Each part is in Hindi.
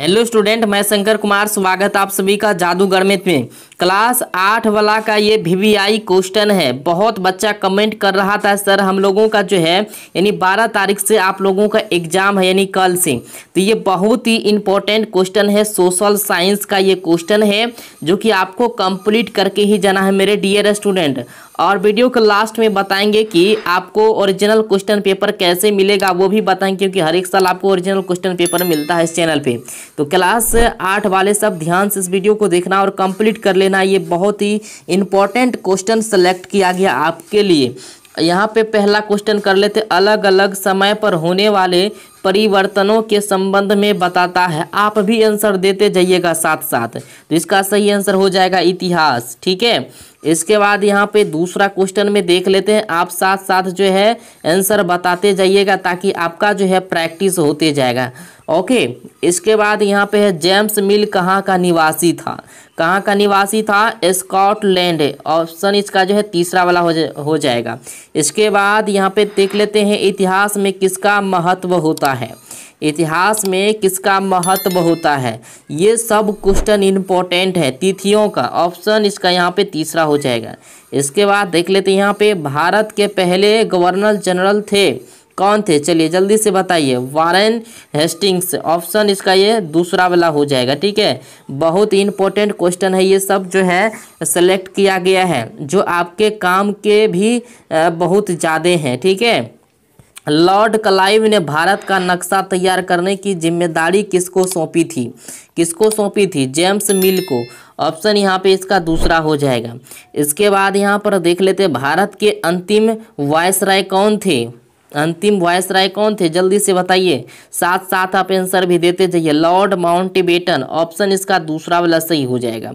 हेलो स्टूडेंट मैं शंकर कुमार स्वागत आप सभी का जादू गणित में क्लास आठ वाला का ये वीवीआई क्वेश्चन है बहुत बच्चा कमेंट कर रहा था सर हम लोगों का जो है यानी बारह तारीख से आप लोगों का एग्जाम है यानी कल से तो ये बहुत ही इम्पोर्टेंट क्वेश्चन है सोशल साइंस का ये क्वेश्चन है जो कि आपको कंप्लीट करके ही जाना है मेरे डियर स्टूडेंट और वीडियो के लास्ट में बताएंगे कि आपको ओरिजिनल क्वेश्चन पेपर कैसे मिलेगा वो भी बताएंगे क्योंकि हर एक साल आपको ओरिजिनल क्वेश्चन पेपर मिलता है इस चैनल पे तो क्लास आठ वाले सब ध्यान से इस वीडियो को देखना और कंप्लीट कर लेना ये बहुत ही इंपॉर्टेंट क्वेश्चन सेलेक्ट किया गया आपके लिए यहाँ पे पहला क्वेश्चन कर लेते अलग अलग समय पर होने वाले परिवर्तनों के संबंध में बताता है आप भी आंसर देते जाइएगा साथ साथ तो इसका सही आंसर हो जाएगा इतिहास ठीक है इसके बाद यहाँ पे दूसरा क्वेश्चन में देख लेते हैं आप साथ साथ जो है आंसर बताते जाइएगा ताकि आपका जो है प्रैक्टिस होते जाएगा ओके इसके बाद यहाँ पे है जेम्स मिल कहाँ का निवासी था कहाँ का निवासी था स्कॉटलैंड ऑप्शन इसका जो है तीसरा वाला हो, जा, हो जाएगा इसके बाद यहाँ पे देख लेते हैं इतिहास में किसका महत्व होता है इतिहास में किसका महत्व होता है ये सब क्वेश्चन इंपॉर्टेंट है तिथियों का ऑप्शन इसका यहाँ पे तीसरा हो जाएगा इसके बाद देख लेते हैं यहाँ पे भारत के पहले गवर्नर जनरल थे कौन थे चलिए जल्दी से बताइए वारेन हेस्टिंग्स ऑप्शन इसका ये दूसरा वाला हो जाएगा ठीक है बहुत इंपॉर्टेंट क्वेश्चन है ये सब जो है सेलेक्ट किया गया है जो आपके काम के भी बहुत ज़्यादा हैं ठीक है लॉर्ड क्लाइव ने भारत का नक्शा तैयार करने की जिम्मेदारी किसको सौंपी थी किसको सौंपी थी जेम्स मिल को ऑप्शन यहाँ पे इसका दूसरा हो जाएगा इसके बाद यहाँ पर देख लेते भारत के अंतिम वायसराय कौन थे अंतिम वॉयस राय कौन थे जल्दी से बताइए साथ साथ आप आंसर भी देते जाइए लॉर्ड माउंटबेटन ऑप्शन इसका दूसरा वाला सही हो जाएगा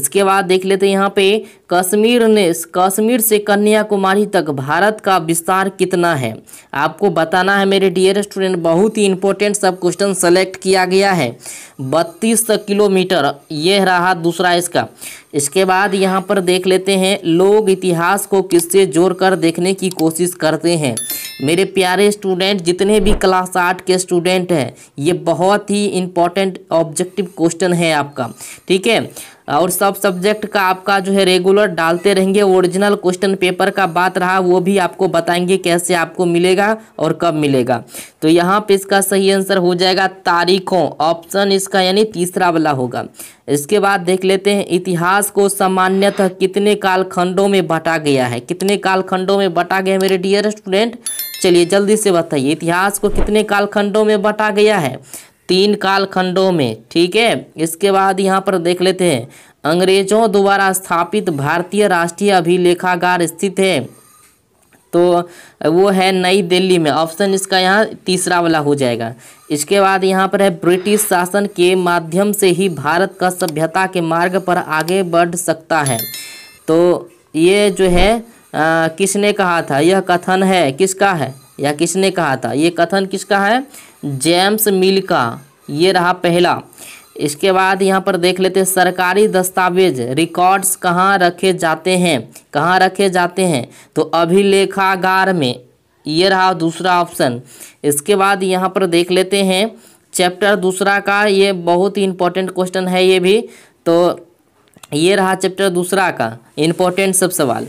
इसके बाद देख लेते यहाँ पे कश्मीर ने कश्मीर से कन्याकुमारी तक भारत का विस्तार कितना है आपको बताना है मेरे डियर स्टूडेंट बहुत ही इंपॉर्टेंट सब क्वेश्चन सेलेक्ट किया गया है बत्तीस किलोमीटर यह रहा दूसरा इसका इसके बाद यहाँ पर देख लेते हैं लोग इतिहास को किससे जोड़कर देखने की कोशिश करते हैं मेरे प्यारे स्टूडेंट जितने भी क्लास आठ के स्टूडेंट हैं ये बहुत ही इम्पॉर्टेंट ऑब्जेक्टिव क्वेश्चन है आपका ठीक है और सब सब्जेक्ट का आपका जो है रेगुलर डालते रहेंगे ओरिजिनल क्वेश्चन पेपर का बात रहा वो भी आपको बताएंगे कैसे आपको मिलेगा और कब मिलेगा तो यहाँ पे इसका सही आंसर हो जाएगा तारीखों ऑप्शन इसका यानी तीसरा वाला होगा इसके बाद देख लेते हैं इतिहास को सामान्यतः कितने कालखंडों में बांटा गया है कितने कालखंडों में बांटा गया है मेरे डियर स्टूडेंट चलिए जल्दी से बताइए इतिहास को कितने कालखंडों में बांटा गया है तीन कालखंडों में ठीक है इसके बाद यहाँ पर देख लेते हैं अंग्रेजों द्वारा स्थापित भारतीय राष्ट्रीय अभिलेखागार स्थित है तो वो है नई दिल्ली में ऑप्शन इसका यहाँ तीसरा वाला हो जाएगा इसके बाद यहाँ पर है ब्रिटिश शासन के माध्यम से ही भारत का सभ्यता के मार्ग पर आगे बढ़ सकता है तो ये जो है आ, किसने कहा था यह कथन है किसका है या किसने कहा था ये कथन किसका है जेम्स मिल का ये रहा पहला इसके बाद यहाँ पर देख लेते हैं सरकारी दस्तावेज रिकॉर्ड्स कहाँ रखे जाते हैं कहाँ रखे जाते हैं तो अभिलेखागार में ये रहा दूसरा ऑप्शन इसके बाद यहाँ पर देख लेते हैं चैप्टर दूसरा का ये बहुत ही इंपॉर्टेंट क्वेश्चन है ये भी तो ये रहा चैप्टर दूसरा का इम्पोर्टेंट सब सवाल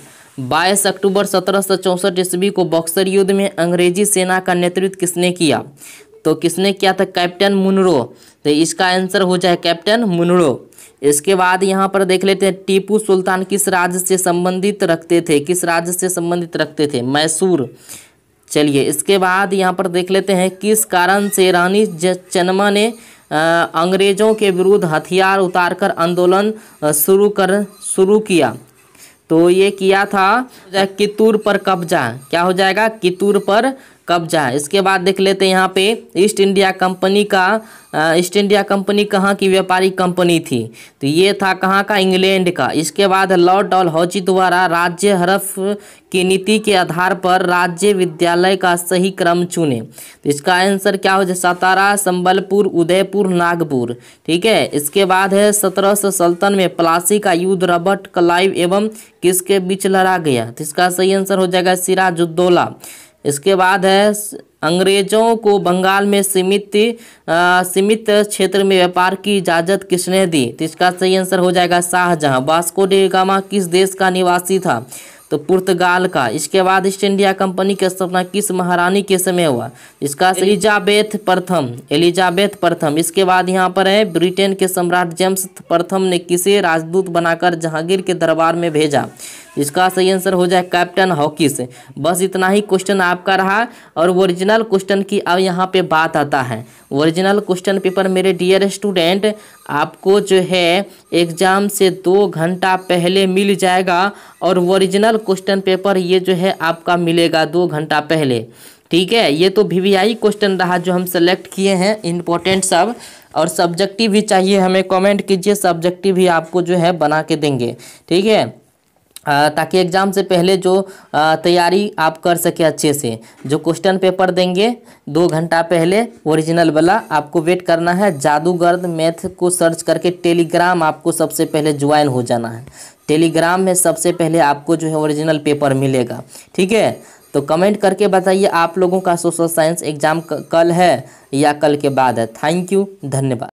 बाईस अक्टूबर सत्रह सौ चौंसठ ईस्वी को बक्सर युद्ध में अंग्रेजी सेना का नेतृत्व किसने किया तो किसने किया था कैप्टन मुनरो तो इसका आंसर हो जाए कैप्टन मुनरो इसके बाद यहाँ पर देख लेते हैं टीपू सुल्तान किस राज्य से संबंधित रखते थे किस राज्य से संबंधित रखते थे मैसूर चलिए इसके बाद यहाँ पर देख लेते हैं किस कारण से रानी चन्मा ने अंग्रेजों के विरुद्ध हथियार उतारकर आंदोलन शुरू कर शुरू किया तो ये किया था कितूर पर कब्जा क्या हो जाएगा कितूर पर कब्जा है इसके बाद देख लेते हैं यहाँ पे ईस्ट इंडिया कंपनी का ईस्ट इंडिया कंपनी कहाँ की व्यापारिक कंपनी थी तो ये था कहाँ का इंग्लैंड का इसके बाद लॉर्ड ऑल हॉची द्वारा राज्य हरफ की नीति के आधार पर राज्य विद्यालय का सही क्रम चुने तो इसका आंसर क्या हो जाए सतारा संबलपुर उदयपुर नागपुर ठीक है इसके बाद है सत्रह सौ सल्तन में प्लासी का युद्ध रबर्ट कलाइव एवं किसके बीच लड़ा गया तो इसका सही आंसर हो जाएगा सिराजुद्दौला इसके बाद है अंग्रेजों को बंगाल में सीमित सीमित क्षेत्र में व्यापार की इजाज़त किसने दी तो इसका सही आंसर हो जाएगा शाहजहां बास्को डे गामा किस देश का निवासी था तो पुर्तगाल का इसके बाद ईस्ट इंडिया कंपनी की स्थापना किस महारानी के समय हुआ इसका एलिजाबेथ प्रथम एलिजाबेथ प्रथम इसके बाद यहाँ पर है ब्रिटेन के सम्राट जेम्स प्रथम ने किसे राजदूत बनाकर जहांगीर के दरबार में भेजा इसका सही आंसर हो जाए कैप्टन हॉकिस बस इतना ही क्वेश्चन आपका रहा और ओरिजिनल क्वेश्चन की अब यहाँ पे बात आता है ओरिजिनल क्वेश्चन पेपर मेरे डियर स्टूडेंट आपको जो है एग्ज़ाम से दो घंटा पहले मिल जाएगा और ओरिजिनल क्वेश्चन पेपर ये जो है आपका मिलेगा दो घंटा पहले ठीक है ये तो वी क्वेश्चन रहा जो हम सेलेक्ट किए हैं इम्पोर्टेंट सब और सब्जेक्टिव भी चाहिए हमें कमेंट कीजिए सब्जेक्टिव भी आपको जो है बना के देंगे ठीक है ताकि एग्ज़ाम से पहले जो तैयारी आप कर सके अच्छे से जो क्वेश्चन पेपर देंगे दो घंटा पहले ओरिजिनल वाला आपको वेट करना है जादूगर्द मैथ को सर्च करके टेलीग्राम आपको सबसे पहले ज्वाइन हो जाना है टेलीग्राम में सबसे पहले आपको जो है ओरिजिनल पेपर मिलेगा ठीक है तो कमेंट करके बताइए आप लोगों का सोशल साइंस एग्ज़ाम कल है या कल के बाद है थैंक यू धन्यवाद